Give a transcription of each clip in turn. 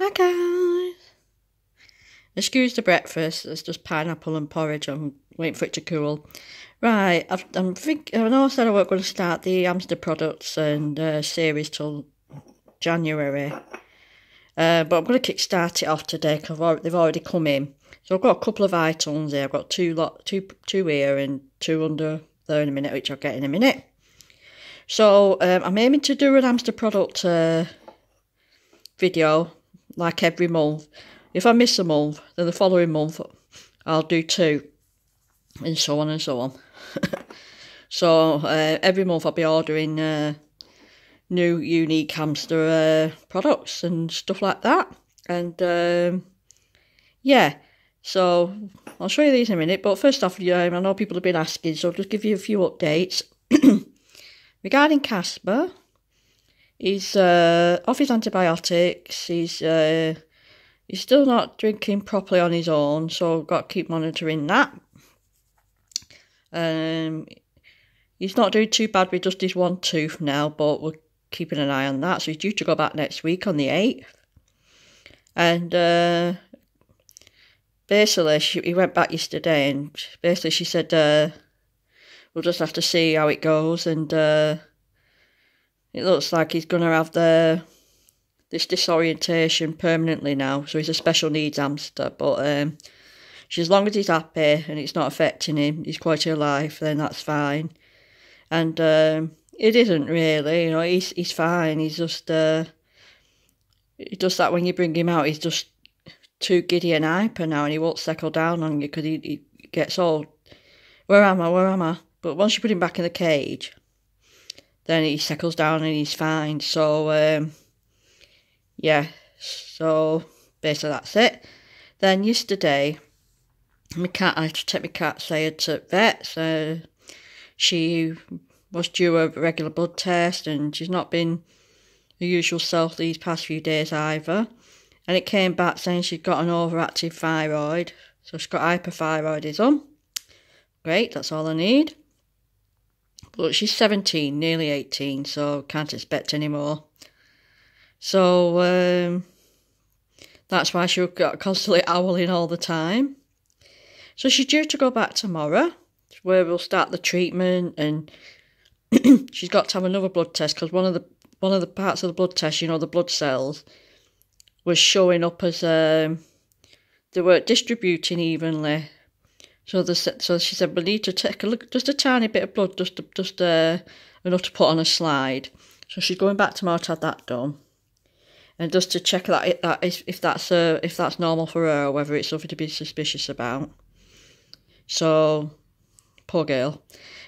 Hi guys. Excuse the breakfast. It's just pineapple and porridge. I'm waiting for it to cool. Right, I've, I'm think. I know I said I going to start the Amster products and uh, series till January, uh, but I'm going to kickstart it off today because they've already come in. So I've got a couple of items here. I've got two lot, two two here and two under there in a minute, which I'll get in a minute. So um, I'm aiming to do an Amster product uh, video like every month. If I miss a month, then the following month I'll do two, and so on and so on. so uh, every month I'll be ordering uh, new unique hamster uh, products and stuff like that. And um, yeah, so I'll show you these in a minute. But first off, um, I know people have been asking, so I'll just give you a few updates. Regarding Casper, He's uh, off his antibiotics. He's uh, he's still not drinking properly on his own, so got to keep monitoring that. Um, he's not doing too bad with just his one tooth now, but we're keeping an eye on that. So he's due to go back next week on the eighth, and. Uh, basically, she, he went back yesterday, and basically she said, uh, "We'll just have to see how it goes." And uh, it looks like he's going to have the this disorientation permanently now. So he's a special needs hamster. But um, as long as he's happy and it's not affecting him, he's quite alive. life, then that's fine. And um, it isn't really, you know, he's he's fine. He's just uh, he does that when you bring him out. He's just too giddy and hyper now, and he won't settle down on you because he, he gets all, where am I? Where am I? But once you put him back in the cage, then he settles down and he's fine. So, um, yeah, so basically that's it. Then yesterday, my cat, I had to take my cat, say, to vets. Uh, she was due a regular blood test and she's not been her usual self these past few days either. And it came back saying she'd got an overactive thyroid. So she's got hyperthyroidism. Great, that's all I need. Look, she's 17, nearly 18, so can't expect any more. So um, that's why she got constantly owling all the time. So she's due to go back tomorrow, where we'll start the treatment, and she's got to have another blood test because one of the one of the parts of the blood test, you know, the blood cells, was showing up as um, they weren't distributing evenly so the so she said we need to take a look, just a tiny bit of blood, just to, just uh, enough to put on a slide. So she's going back tomorrow to have that done, and just to check that that if, if that's uh, if that's normal for her, or whether it's something to be suspicious about. So, poor girl.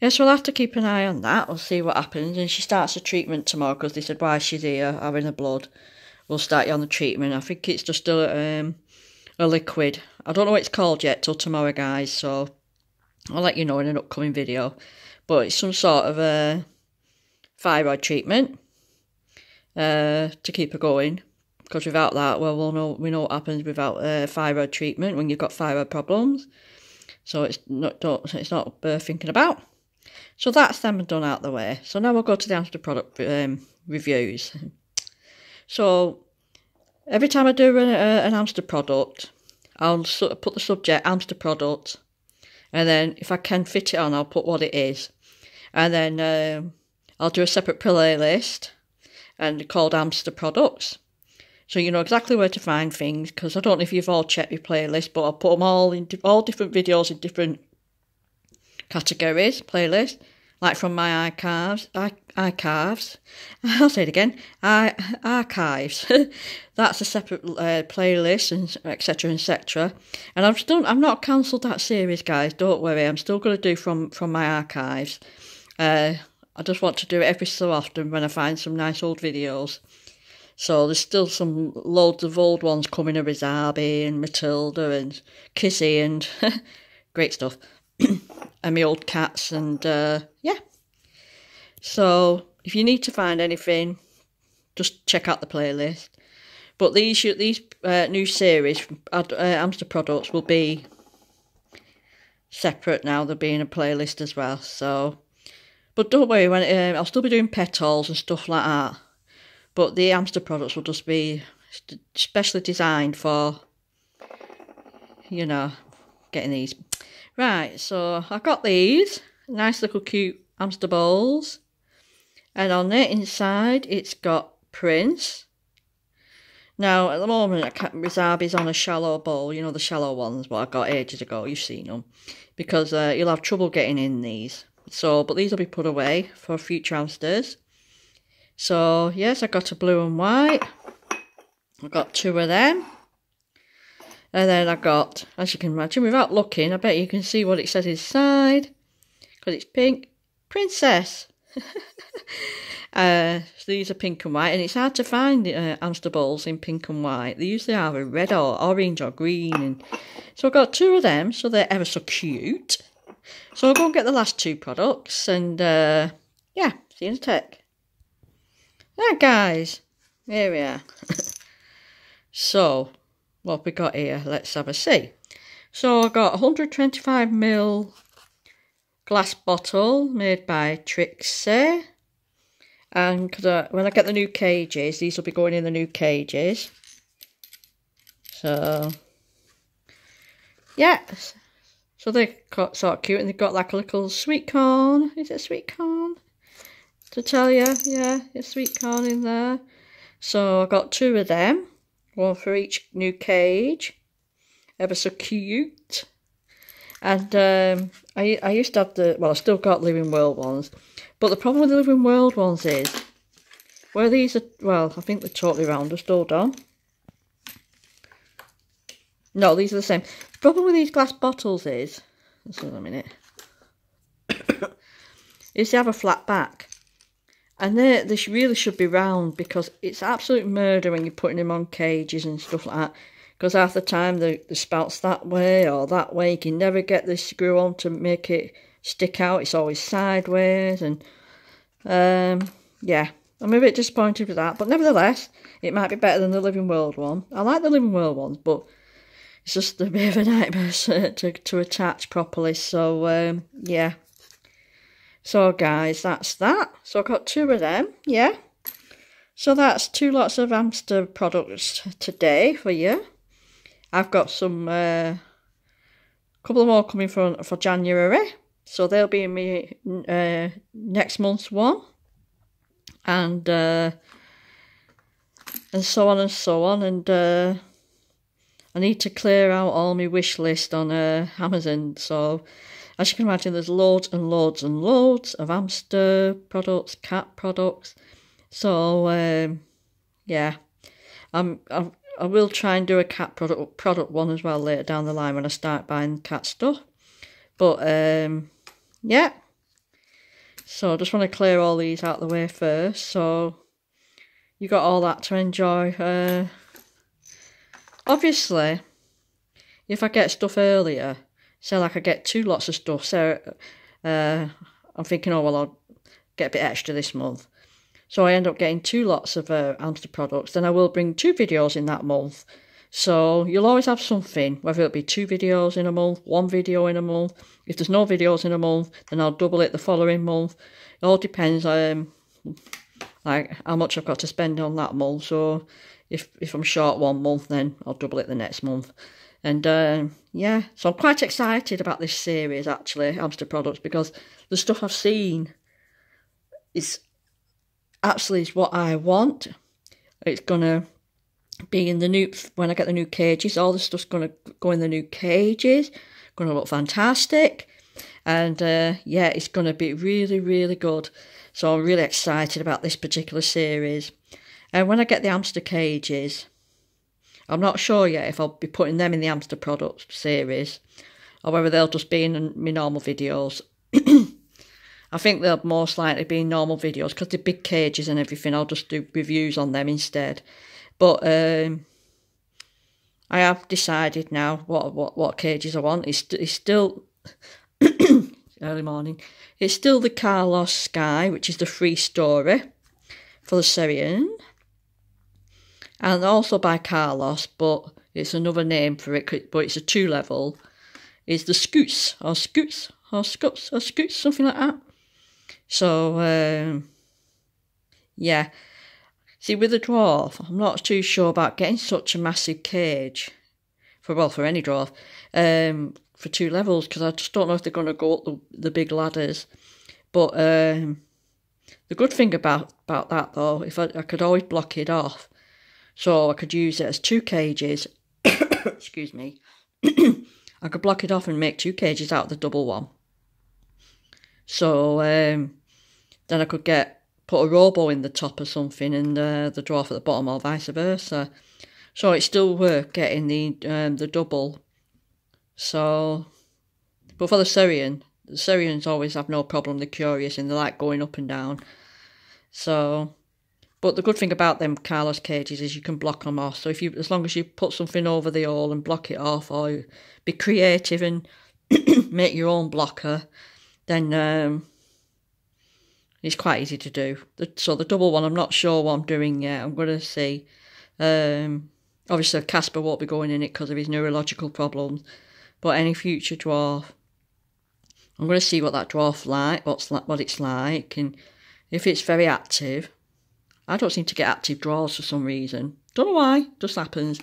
Yes, we'll have to keep an eye on that. We'll see what happens. And she starts the treatment tomorrow because they said, why she's here having the blood. We'll start you on the treatment. I think it's just a, um, a liquid I don't know what it's called yet till tomorrow, guys, so I'll let you know in an upcoming video. But it's some sort of a thyroid treatment uh, to keep her going. Because without that, well, we'll know, we know what happens without uh, thyroid treatment when you've got thyroid problems. So it's not don't, it's not worth thinking about. So that's them done out the way. So now we'll go to the after product um, reviews. So every time I do an, uh, an product, I'll put the subject hamster product, and then if I can fit it on, I'll put what it is, and then um, I'll do a separate playlist, and called hamster products. So you know exactly where to find things because I don't know if you've all checked your playlist, but I'll put them all in all different videos in different categories playlist, like from my archives, archives. I'll say it again, I, archives. That's a separate uh, playlist and etc. etc. And i have still, I'm not cancelled that series, guys. Don't worry, I'm still going to do from from my archives. Uh, I just want to do it every so often when I find some nice old videos. So there's still some loads of old ones coming of Rizabi and Matilda and Kissy and great stuff. and my old cats, and uh, yeah. So if you need to find anything, just check out the playlist. But these these uh, new series from uh, Amster Products will be separate now. They'll be in a playlist as well. So, but don't worry, when um, I'll still be doing pet hauls and stuff like that. But the Amster products will just be specially designed for, you know, getting these Right, so I got these nice little cute hamster balls, and on the inside it's got Prince. Now at the moment, I can Rizabi's on a shallow bowl, you know the shallow ones what I got ages ago. You've seen them because uh, you'll have trouble getting in these. So, but these will be put away for future hamsters. So yes, I got a blue and white. I have got two of them. And then I got, as you can imagine, without looking, I bet you can see what it says inside, because it's pink, Princess. uh, so these are pink and white, and it's hard to find uh, Amster balls in pink and white. They usually are a red or orange or green. And so I have got two of them, so they're ever so cute. So I'll go and get the last two products, and uh, yeah, see you in a tech. Right, guys, here we are. so what have we got here? Let's have a see. So I got 125ml glass bottle made by Trixie. And I, when I get the new cages, these will be going in the new cages. So, yeah. So they're sort of cute and they've got like a little sweet corn. Is it sweet corn? To tell you, yeah, it's sweet corn in there. So I got two of them one for each new cage. Ever so cute. And um, I, I used to have the, well, I still got Living World ones. But the problem with the Living World ones is, where these are, well, I think they're totally round, just hold on. No, these are the same. The problem with these glass bottles is, let's a minute, is they have a flat back. And they, this really should be round because it's absolute murder when you're putting them on cages and stuff like that. Because half the time the, the spout's that way or that way. You can never get the screw on to make it stick out. It's always sideways. And um, yeah, I'm a bit disappointed with that. But nevertheless, it might be better than the Living World one. I like the Living World ones, but it's just a bit of a nightmare to, to attach properly. So um, yeah, so guys, that's that. So I've got two of them, yeah. So that's two lots of hamster products today for you. I've got some, a uh, couple more coming for, for January. So they'll be in me uh, next month's one. And, uh, and so on and so on. And uh, I need to clear out all my wish list on uh, Amazon. So as you can imagine, there's loads and loads and loads of hamster products, cat products. So um, yeah, I'm, I'm I will try and do a cat product product one as well later down the line when I start buying cat stuff. But um, yeah. So I just want to clear all these out of the way first. So you got all that to enjoy. Uh, obviously, if I get stuff earlier, so like I get two lots of stuff. So uh, I'm thinking, oh, well, I'll get a bit extra this month. So I end up getting two lots of uh, Amster products. Then I will bring two videos in that month. So you'll always have something, whether it be two videos in a month, one video in a month. If there's no videos in a month, then I'll double it the following month. It all depends um, like how much I've got to spend on that month. So if, if I'm short one month, then I'll double it the next month. And uh, yeah, so I'm quite excited about this series actually, Amster Products, because the stuff I've seen is actually is what I want. It's gonna be in the new when I get the new cages. All the stuff's gonna go in the new cages. Gonna look fantastic, and uh, yeah, it's gonna be really really good. So I'm really excited about this particular series. And when I get the hamster cages, I'm not sure yet if I'll be putting them in the hamster products series or whether they'll just be in my normal videos. I think they'll most likely be normal videos because they're big cages and everything. I'll just do reviews on them instead. But um, I have decided now what what what cages I want. It's, it's still early morning. It's still the Carlos Sky, which is the free story for the Syrian and also by Carlos, but it's another name for it, but it's a two level, is the Scoots or Scoots or Scoots or Scoots, something like that. So, um, yeah. See, with a dwarf, I'm not too sure about getting such a massive cage for well for any dwarf um, for two levels because I just don't know if they're going to go up the, the big ladders. But um, the good thing about about that though, if I, I could always block it off, so I could use it as two cages. Excuse me. I could block it off and make two cages out of the double one. So um, then I could get put a robo in the top or something and uh, the dwarf at the bottom or vice versa. So it's still worth getting the um, the double. So, but for the Syrian, the Syrians always have no problem. They're curious and they like going up and down. So but the good thing about them Carlos cages is you can block them off. So if you, as long as you put something over the hole and block it off, or be creative and make your own blocker, then um, it's quite easy to do. So the double one, I'm not sure what I'm doing yet. I'm going to see. Um, obviously, Casper won't be going in it because of his neurological problems. But any future dwarf, I'm going to see what that dwarf like, what's like, what it's like, and if it's very active, I don't seem to get active draws for some reason. Don't know why, just happens.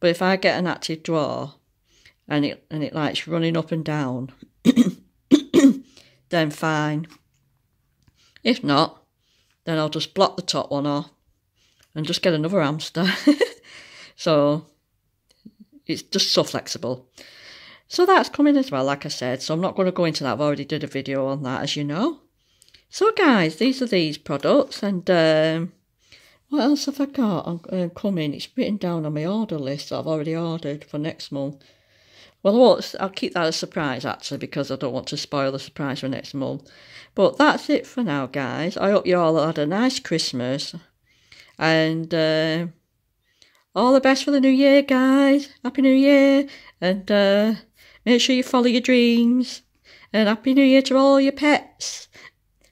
But if I get an active draw and it and it likes running up and down, then fine. If not, then I'll just block the top one off and just get another hamster. so it's just so flexible. So that's coming as well, like I said. So I'm not going to go into that. I've already did a video on that, as you know. So guys, these are these products and um, what else have I got I'm uh, coming? It's written down on my order list that I've already ordered for next month. Well, I will keep that a surprise actually because I don't want to spoil the surprise for next month. But that's it for now, guys. I hope you all had a nice Christmas and uh, all the best for the new year, guys. Happy New Year and uh, make sure you follow your dreams and Happy New Year to all your pets.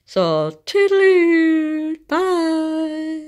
So, toodaloo! Bye!